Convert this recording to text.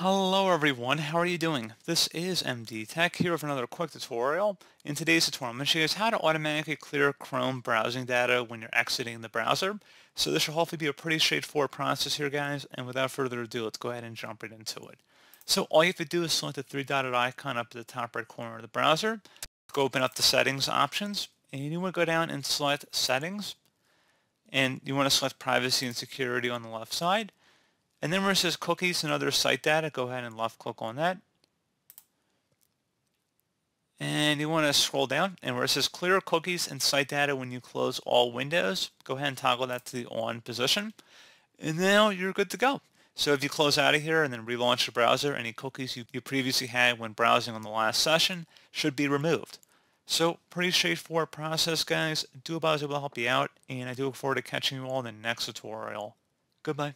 Hello everyone, how are you doing? This is MD Tech here with another quick tutorial. In today's tutorial, I'm going to show you how to automatically clear Chrome browsing data when you're exiting the browser. So this should hopefully be a pretty straightforward process here guys, and without further ado, let's go ahead and jump right into it. So all you have to do is select the three-dotted icon up at the top right corner of the browser, go open up the settings options, and you want to go down and select settings, and you want to select privacy and security on the left side. And then where it says cookies and other site data, go ahead and left click on that. And you want to scroll down and where it says clear cookies and site data when you close all windows, go ahead and toggle that to the on position. And now you're good to go. So if you close out of here and then relaunch the browser, any cookies you, you previously had when browsing on the last session should be removed. So pretty straightforward process, guys. Do about as will help you out, and I do look forward to catching you all in the next tutorial. Goodbye.